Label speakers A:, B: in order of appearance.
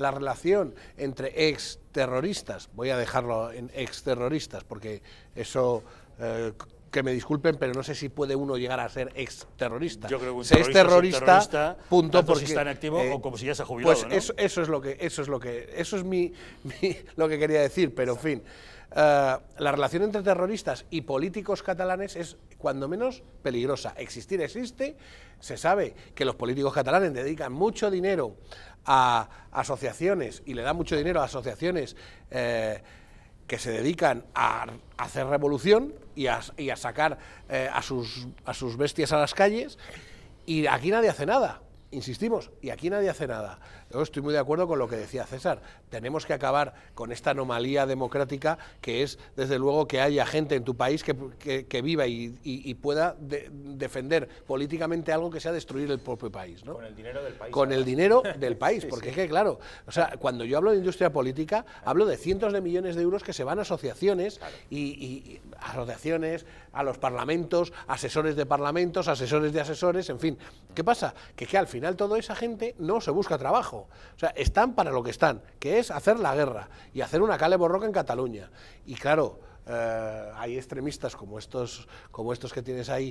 A: la relación entre ex terroristas, voy a dejarlo en ex terroristas porque eso... Eh, que me disculpen, pero no sé si puede uno llegar a ser ex terrorista. Yo creo que un terrorista, es terrorista, punto porque está en activo o eh, como si ya se ha Pues eso, es lo que eso es lo que eso es mi, lo que quería decir, pero en fin, eh, la relación entre terroristas y políticos catalanes es cuando menos peligrosa. Existir existe, se sabe que los políticos catalanes dedican mucho dinero a asociaciones y le da mucho dinero a asociaciones eh, que se dedican a hacer revolución y a, sacar eh, a, sus, a sus bestias a las calles y aquí nadie hace nada insistimos, y aquí nadie hace nada. Yo estoy muy de acuerdo con lo que decía César. Tenemos que acabar con esta anomalía democrática que es, desde luego, que haya gente en tu país que, viva y, pueda defender políticamente algo que sea destruir el propio país. Con el dinero del país. Con el dinero del país, porque es que, claro, o sea, cuando yo hablo de industria política, hablo de cientos de millones de euros que se van a asociaciones y, asociaciones, a los parlamentos, asesores de parlamentos, asesores de asesores, en fin. ¿Qué pasa? Que, que al final final toda esa gente no se busca trabajo. O sea, están para lo que están, que es hacer la guerra y hacer una cale borroca en Cataluña. Y claro, eh, hay extremistas como estos, como estos que tienes ahí.